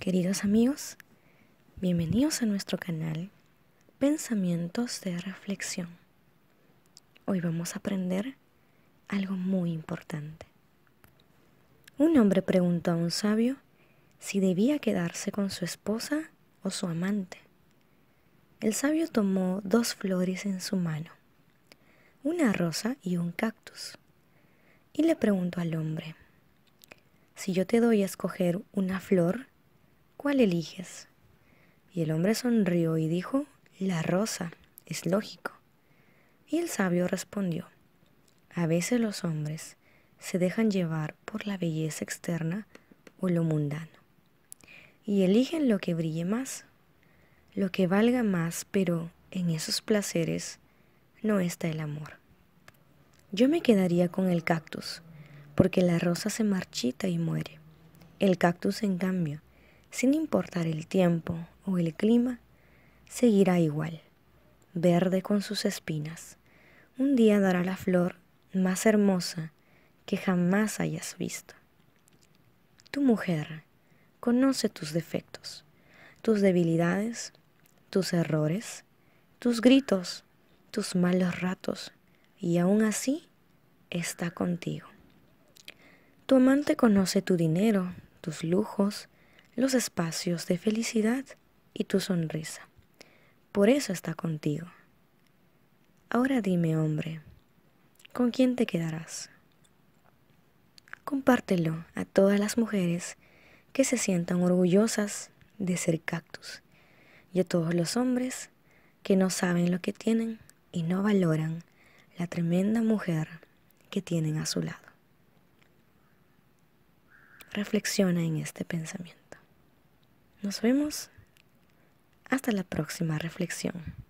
Queridos amigos, bienvenidos a nuestro canal Pensamientos de Reflexión. Hoy vamos a aprender algo muy importante. Un hombre preguntó a un sabio si debía quedarse con su esposa o su amante. El sabio tomó dos flores en su mano, una rosa y un cactus, y le preguntó al hombre, si yo te doy a escoger una flor, ¿cuál eliges? Y el hombre sonrió y dijo, la rosa, es lógico. Y el sabio respondió, a veces los hombres se dejan llevar por la belleza externa o lo mundano, y eligen lo que brille más, lo que valga más, pero en esos placeres no está el amor. Yo me quedaría con el cactus, porque la rosa se marchita y muere. El cactus, en cambio, sin importar el tiempo o el clima, seguirá igual, verde con sus espinas. Un día dará la flor más hermosa que jamás hayas visto. Tu mujer conoce tus defectos, tus debilidades, tus errores, tus gritos, tus malos ratos, y aún así está contigo. Tu amante conoce tu dinero, tus lujos, los espacios de felicidad y tu sonrisa. Por eso está contigo. Ahora dime, hombre, ¿con quién te quedarás? Compártelo a todas las mujeres que se sientan orgullosas de ser cactus y a todos los hombres que no saben lo que tienen y no valoran la tremenda mujer que tienen a su lado. Reflexiona en este pensamiento. Nos vemos. Hasta la próxima reflexión.